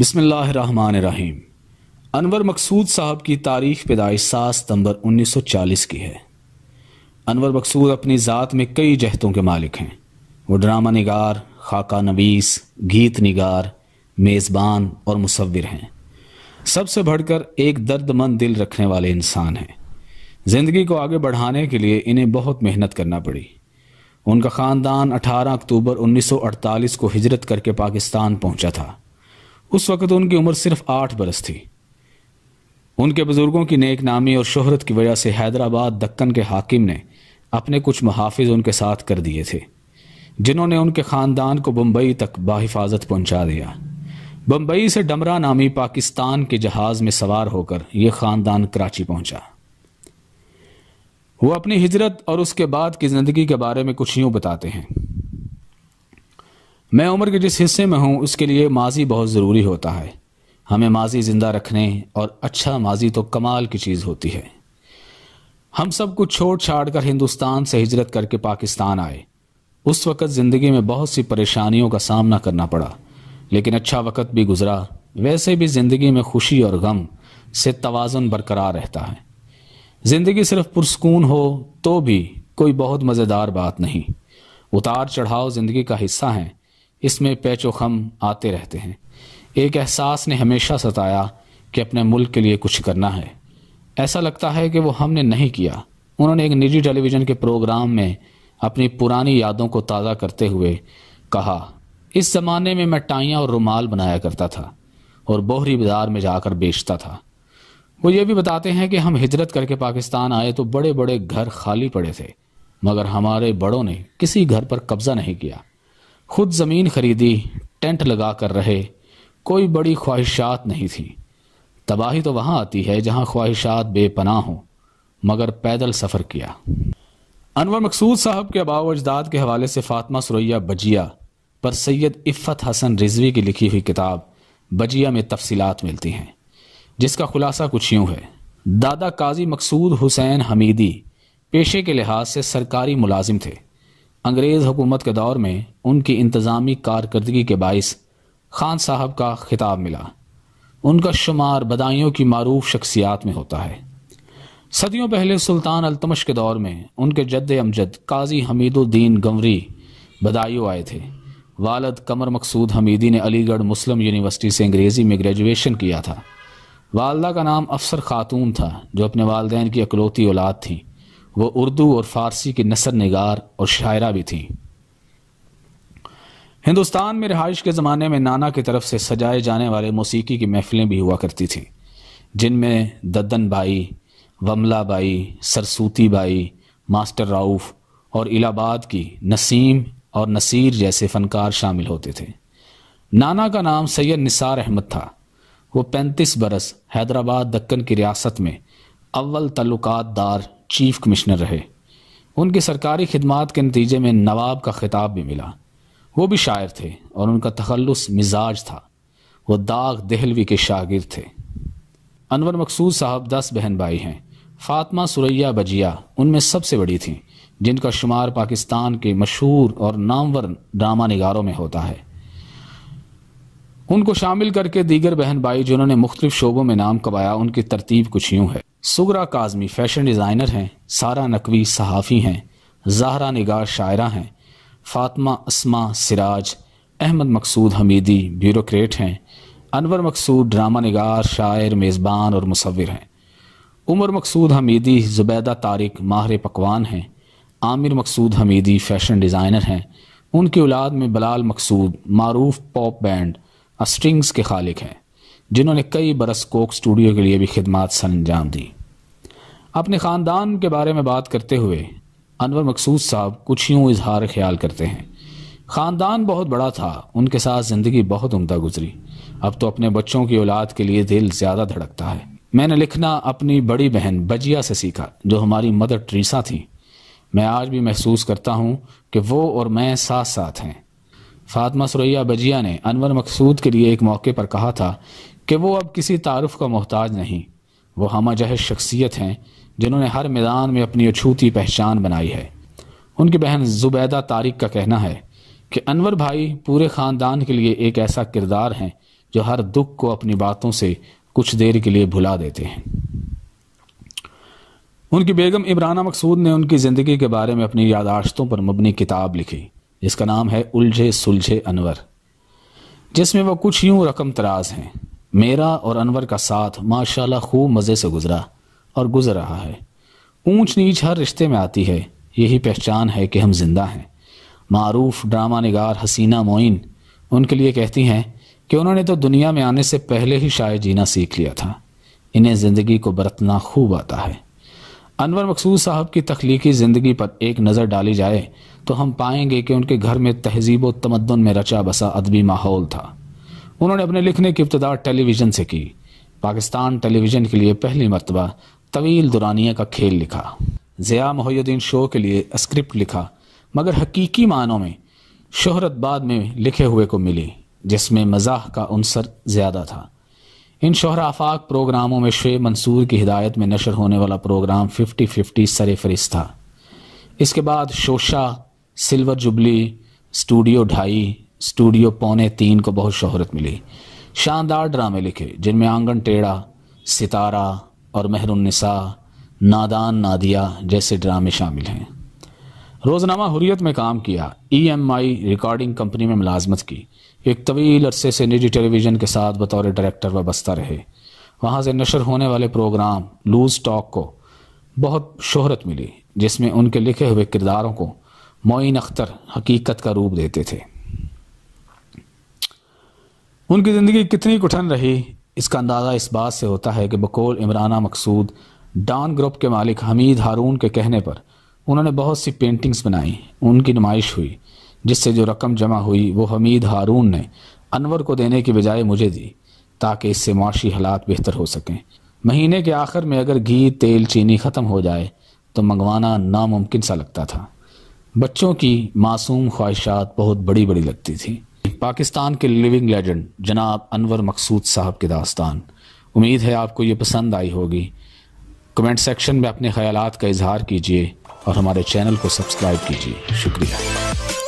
बिसमीम अनवर मकसूद साहब की तारीख पैदाइश सात सितंबर 1940 की है अनवर मकसूद अपनी ज़ात में कई जहतों के मालिक हैं वो ड्रामा निगार खाका नवीस गीत निगार मेज़बान और मुसविर हैं सबसे बढ़कर एक दर्दमंद दिल रखने वाले इंसान हैं ज़िंदगी को आगे बढ़ाने के लिए इन्हें बहुत मेहनत करना पड़ी उनका ख़ानदान अठारह अक्टूबर अड़तालीस को हिजरत करके पाकिस्तान पहुँचा था उस वक़्त उनकी उम्र सिर्फ आठ बरस थी उनके बुज़ुर्गों की नेक नामी और शोहरत की वजह से हैदराबाद दक्कन के हाकिम ने अपने कुछ महाफिज उनके साथ कर दिए थे जिन्होंने उनके ख़ानदान को बम्बई तक बाहिफाजत पहुंचा दिया बम्बई से डमरा नामी पाकिस्तान के जहाज़ में सवार होकर यह ख़ानदान कराची पहुंचा वो अपनी हिजरत और उसके बाद की ज़िंदगी के बारे में कुछ यूँ बताते हैं मैं उम्र के जिस हिस्से में हूँ उसके लिए माजी बहुत ज़रूरी होता है हमें माजी ज़िंदा रखने और अच्छा माजी तो कमाल की चीज़ होती है हम सब कुछ छोड़ छाड़ कर हिंदुस्तान से हिजरत करके पाकिस्तान आए उस वक़्त ज़िंदगी में बहुत सी परेशानियों का सामना करना पड़ा लेकिन अच्छा वक़्त भी गुजरा वैसे भी ज़िंदगी में खुशी और गम से तोज़न बरकरार रहता है ज़िंदगी सिर्फ पुरस्कून हो तो भी कोई बहुत मज़ेदार बात नहीं उतार चढ़ाव ज़िंदगी का हिस्सा हैं इसमें पैचोखम आते रहते हैं एक एहसास ने हमेशा सताया कि अपने मुल्क के लिए कुछ करना है ऐसा लगता है कि वो हमने नहीं किया उन्होंने एक निजी टेलीविज़न के प्रोग्राम में अपनी पुरानी यादों को ताज़ा करते हुए कहा इस ज़माने में मैं टाइयाँ और रुमाल बनाया करता था और बोहरी बाजार में जाकर बेचता था वो ये भी बताते हैं कि हम हिजरत करके पाकिस्तान आए तो बड़े बड़े घर खाली पड़े थे मगर हमारे बड़ों ने किसी घर पर कब्ज़ा नहीं किया खुद ज़मीन खरीदी टेंट लगा कर रहे कोई बड़ी ख्वाहिशात नहीं थी तबाही तो वहाँ आती है जहाँ ख्वाहिशात बेपनाह हों मगर पैदल सफ़र किया अनवर मकसूद साहब के अबाव अजदाद के हवाले से फ़ातमा सुरैया बजिया पर सैयद इफ़त हसन रिजवी की लिखी हुई किताब बजिया में तफसीत मिलती हैं जिसका खुलासा कुछ यूँ है दादा काजी मकसूद हुसैन हमीदी पेशे के लिहाज से सरकारी मुलाजिम थे अंग्रेज़ हुकूमत के दौर में उनकी इंतज़ामी कारकर्दगी के बायस खान साहब का खिताब मिला उनका शुमार बदायूँ की मरूफ शख्सियात में होता है सदियों पहले सुल्तान अलतमश के दौर में उनके जद अमजद काजी हमीदुद्दीन गंवरी बदायूँ आए थे वालद कमर मकसूद हमीदी ने अलीगढ़ मुस्लिम यूनिवर्सिटी से अंग्रेज़ी में ग्रेजुएशन किया था वालदा का नाम अफसर खातून था जो अपने वालदे की अकलौती औलाद थी वो उर्दू और फ़ारसी की नसर नगार और शायरा भी थी हिंदुस्तान में रिहाइश के ज़माने में नाना की तरफ से सजाए जाने वाले मौसीकी की महफ़िलें भी हुआ करती थीं जिनमें दद्दन बाई वमला बाई सरसूती बाई मास्टर राउफ और इलाहाबाद की नसीम और नसीर जैसे फ़नकार शामिल होते थे नाना का नाम सैयद निसार अहमद था वो पैंतीस बरस हैदराबाद दक्कन की रियासत में अव्वल तल्लुकात दार चीफ कमिश्नर रहे उनकी सरकारी खदमात के नतीजे में नवाब का खिताब भी मिला वो भी शायर थे और उनका तखलस मिजाज था वो दाग दहलवी के शागिर थे अनवर मकसूद साहब दस बहन भाई हैं फातमा सुरैया बजिया उनमें सबसे बड़ी थी जिनका शुमार पाकिस्तान के मशहूर और नामवर ड्रामा नगारों में होता है उनको शामिल करके दीगर बहन भाई जिन्होंने मुख्तलिफ शोबों में नाम कमाया उनकी तरतीब कुछ यूँ है सुगरा काजमी फैशन डिज़ाइनर हैं सारा नकवी सहाफ़ी हैं जहरा निगार शायरा हैं फातमा असमा सिराज अहमद मकसूद हमीदी ब्यूरोक्रेट हैं अनवर मकसूद ड्रामा निगार शायर मेज़बान और मुसविर हैं उमर मकसूद हमीदी जुबैदा तारिक माहर पकवान हैं आमिर मकसूद हमीदी फ़ैशन डिज़ाइनर हैं उनकी औलाद में बलाल मकसूद मरूफ पॉप बैंड स्ट्रिंग्स के खालिक हैं जिन्होंने कई बरस कोक स्टूडियो के लिए भी खदमात सर अंजाम दी अपने ख़ानदान के बारे में बात करते हुए अनवर मकसूद साहब कुछ यूँ इजहार ख्याल करते हैं ख़ानदान बहुत बड़ा था उनके साथ ज़िंदगी बहुत उमदा गुजरी अब तो अपने बच्चों की औलाद के लिए दिल ज़्यादा धड़कता है मैंने लिखना अपनी बड़ी बहन बजिया से सीखा जो हमारी मदर ट्रीसा थी मैं आज भी महसूस करता हूँ कि वो और मैं साथ साथ हैं फातमा सुरैया बजिया ने अनवर मकसूद के लिए एक मौके पर कहा था कि वो अब किसी तारफ़ का मोहताज नहीं वो हम जह शख्सियत हैं जिन्होंने हर मैदान में अपनी अछूती पहचान बनाई है उनकी बहन जुबैदा तारिक का कहना है कि अनवर भाई पूरे ख़ानदान के लिए एक ऐसा किरदार हैं जो हर दुख को अपनी बातों से कुछ देर के लिए भुला देते हैं उनकी बेगम इमराना मकसूद ने उनकी ज़िंदगी के बारे में अपनी यादाश्तों पर मबनी किताब लिखी जिसका नाम है उलझे सुलझे अनवर जिसमें वह कुछ यूं रकम तराज हैं मेरा और अनवर का साथ माशाल्लाह खूब मज़े से गुजरा और गुजर रहा है ऊंच नीच हर रिश्ते में आती है यही पहचान है कि हम जिंदा हैं मरूफ ड्रामा नगार हसीना मोइन उनके लिए कहती हैं कि उन्होंने तो दुनिया में आने से पहले ही शायद जीना सीख लिया था इन्हें ज़िंदगी को बरतना खूब आता है अनवर मकसूद साहब की तख्लीकी ज़िंदगी पर एक नज़र डाली जाए तो हम पाएंगे कि उनके घर में तहजीब व तमदन में रचा बसा अदबी माहौल था उन्होंने अपने लिखने की इब्तदा टेलीविज़न से की पाकिस्तान टेलीविज़न के लिए पहली मरतबा तवील दुरानिया का खेल लिखा ज़िया मोहद्दीन शो के लिए स्क्रिप्ट लिखा मगर हकीकी मानों में शहरत बाद में लिखे हुए को मिली जिसमें मजाह का अनसर ज़्यादा था इन शहर आफाक प्रोग्रामों में शे मंसूर की हिदायत में नशर होने वाला प्रोग्राम फिफ्टी फिफ्टी सर फहरिस था इसके बाद शोशा सिल्वर जुबली स्टूडियो ढाई स्टूडियो पौने तीन को बहुत शोहरत मिली शानदार ड्रामे लिखे जिनमें आंगन टेढ़ा सितारा और महरुन्निसा नादान नादिया जैसे ड्रामे शामिल हैं रोज़नामा हुरियत में काम किया ईएमआई e रिकॉर्डिंग कंपनी में मुलाजमत की एक तवील अरसे से निजी टेलीविज़न के साथ बतौर डायरेक्टर वाबस्ता रहे वहाँ से नशर होने वाले प्रोग्राम लूज टॉक को बहुत शोहरत मिली जिसमें उनके लिखे हुए किरदारों को मोइन अख्तर हकीकत का रूप देते थे उनकी ज़िंदगी कितनी कठिन रही इसका अंदाज़ा इस बात से होता है कि बकोल इमराना मकसूद डॉन ग्रुप के मालिक हमीद हारून के कहने पर उन्होंने बहुत सी पेंटिंग्स बनाई उनकी नुमाइश हुई जिससे जो रकम जमा हुई वो हमीद हारून ने अनवर को देने के बजाय मुझे दी ताकि इससे माशी हालात बेहतर हो सकें महीने के आखिर में अगर घी तेल चीनी ख़त्म हो जाए तो मंगवाना नामुमकिन सा लगता था बच्चों की मासूम ख्वाहिशात बहुत बड़ी बड़ी लगती थी पाकिस्तान के लिविंग लेजेंड जनाब अनवर मकसूद साहब की दास्तान उम्मीद है आपको ये पसंद आई होगी कमेंट सेक्शन में अपने ख्याल का इजहार कीजिए और हमारे चैनल को सब्सक्राइब कीजिए शुक्रिया